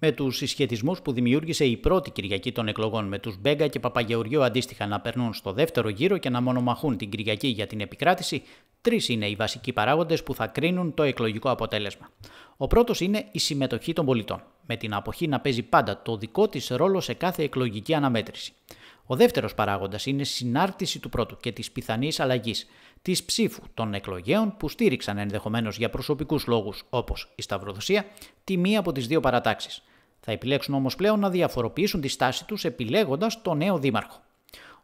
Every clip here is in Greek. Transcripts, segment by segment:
με τους συσχετισμούς που δημιούργησε η πρώτη Κυριακή των εκλογών, με τους Μπέγκα και Παπαγεωργίου αντίστοιχα να περνούν στο δεύτερο γύρο και να μονομαχούν την Κυριακή για την επικράτηση, τρεις είναι οι βασικοί παράγοντες που θα κρίνουν το εκλογικό αποτέλεσμα. Ο πρώτος είναι η συμμετοχή των πολιτών, με την αποχή να παίζει πάντα το δικό της ρόλο σε κάθε εκλογική αναμέτρηση. Ο δεύτερος παράγοντας είναι η συνάρτηση του πρώτου και της πιθανής αλλαγής της ψήφου των εκλογέων που στήριξαν ενδεχομένως για προσωπικούς λόγους όπως η σταυροδοσία τη μία από τις δύο παρατάξεις. Θα επιλέξουν όμως πλέον να διαφοροποιήσουν τη στάση τους επιλέγοντας τον νέο δήμαρχο.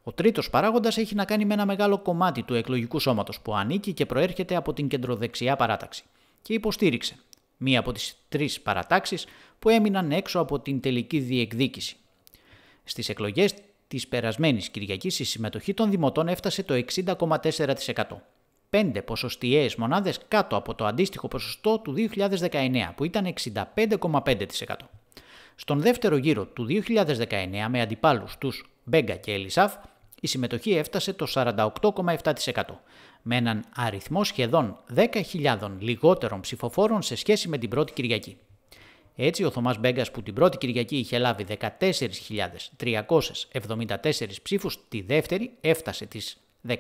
Ο τρίτος παράγοντας έχει να κάνει με ένα μεγάλο κομμάτι του εκλογικού σώματος που ανήκει και προέρχεται από την κεντροδεξιά παράταξη και υποστήριξε μία από τις τρεις παρατάξεις που έμειναν έξω από την τελική διεκδίκηση. Στις εκλογές Της περασμένης Κυριακής η συμμετοχή των Δημοτών έφτασε το 60,4%. 5 ποσοστιαίες μονάδες κάτω από το αντίστοιχο ποσοστό του 2019 που ήταν 65,5%. Στον δεύτερο γύρο του 2019 με αντιπάλους τους Μπέγκα και Ελισάφ η συμμετοχή έφτασε το 48,7% με έναν αριθμό σχεδόν 10.000 λιγότερων ψηφοφόρων σε σχέση με την πρώτη Κυριακή. Έτσι, ο Θωμάς Μπέγκας που την πρώτη Κυριακή είχε λάβει 14.374 ψήφους, τη δεύτερη έφτασε τις 17.554,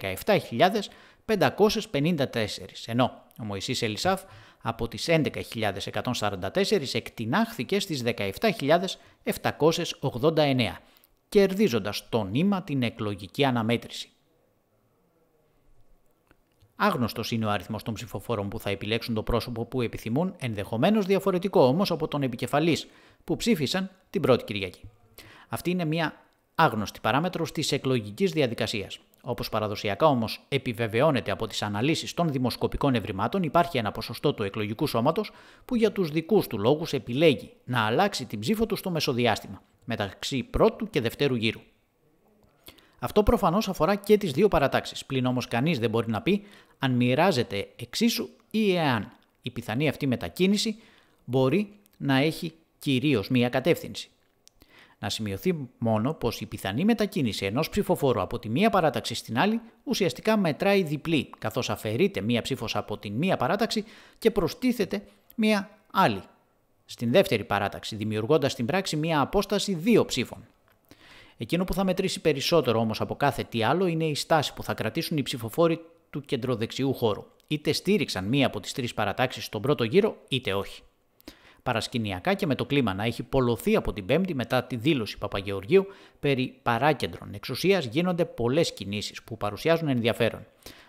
ενώ ο Μωυσής Ελισάφ από τις 11.144 εκτινάχθηκε στις 17.789, κερδίζοντας το νήμα την εκλογική αναμέτρηση. Άγνωστος είναι ο αριθμός των ψηφοφόρων που θα επιλέξουν το πρόσωπο που επιθυμούν, ενδεχομένως διαφορετικό όμως από τον επικεφαλής που ψήφισαν την πρώτη Κυριακή. Αυτή είναι μια άγνωστη παράμετρο της εκλογικής διαδικασίας. Όπως παραδοσιακά όμως επιβεβαιώνεται από τις αναλύσεις των δημοσκοπικών ευρημάτων, υπάρχει ένα ποσοστό του εκλογικού σώματος που για τους δικούς του λόγους επιλέγει να αλλάξει την ψήφο του στο μεσοδιάστημα μεταξύ πρώτου και δευτέρου γύρου. Αυτό προφανώς αφορά και τις δύο παρατάξεις. Πλην όμως κανείς δεν μπορεί να πει αν μοιράζεται εξίσου ή εάν η πιθανή αυτή μετακίνηση μπορεί να έχει κυρίως μία κατεύθυνση. Να σημειωθεί μόνο πως η πιθανή μετακίνηση ενός ψηφοφόρου από τη μία παράταξη στην άλλη ουσιαστικά μετράει διπλή, καθώς αφαιρείται μία ψήφος από την μία παράταξη και προστίθεται μία άλλη στην δεύτερη παράταξη, δημιουργώντας στην πράξη μία απόσταση δύο ψήφων. Εκείνο που θα μετρήσει περισσότερο όμως από κάθε τι άλλο είναι η στάση που θα κρατήσουν οι ψηφοφόροι του κεντροδεξιού χώρου. Είτε στήριξαν μία από τις τρεις παρατάξεις στον πρώτο γύρο, είτε όχι. Παρασκηνιακά και με το κλίμα να έχει πολλωθεί από την Πέμπτη μετά τη δήλωση Παπαγεωργίου περί παράκεντρων εξουσίας γίνονται πολλές κινήσεις που παρουσιάζουν ενδιαφέρον.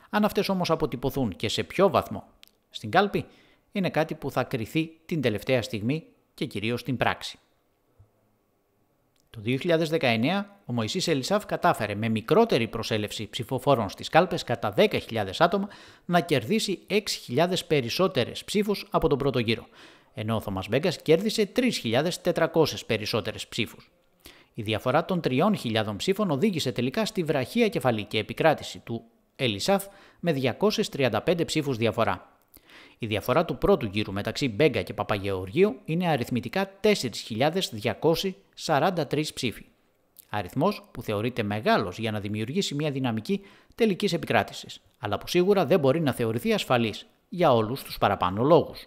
Αν αυτές όμως αποτυπωθούν και σε ποιο βαθμό στην κάλπη, είναι κάτι που θα κριθεί την τελευταία στιγμή και κυρίως στην πράξη. Το 2019 ο Μωυσής Ελισάφ κατάφερε με μικρότερη προσέλευση ψηφοφόρων στις κάλπες κατά 10.000 άτομα να κερδίσει 6.000 περισσότερες ψήφους από τον πρώτο γύρο, ενώ ο Θωμας Μπέγκας κέρδισε 3.400 περισσότερες ψήφους. Η διαφορά των 3.000 ψήφων οδήγησε τελικά στη βραχία κεφαλή και επικράτηση του Ελισάφ με 235 ψήφους διαφορά. Η διαφορά του πρώτου γύρου μεταξύ Μπέγκα και Παπαγεωργίου είναι αριθμητικά 4.243 ψήφοι. Αριθμός που θεωρείται μεγάλος για να δημιουργήσει μια δυναμική τελικής επικράτησης, αλλά που σίγουρα δεν μπορεί να θεωρηθεί ασφαλής για όλους τους παραπάνω λόγους.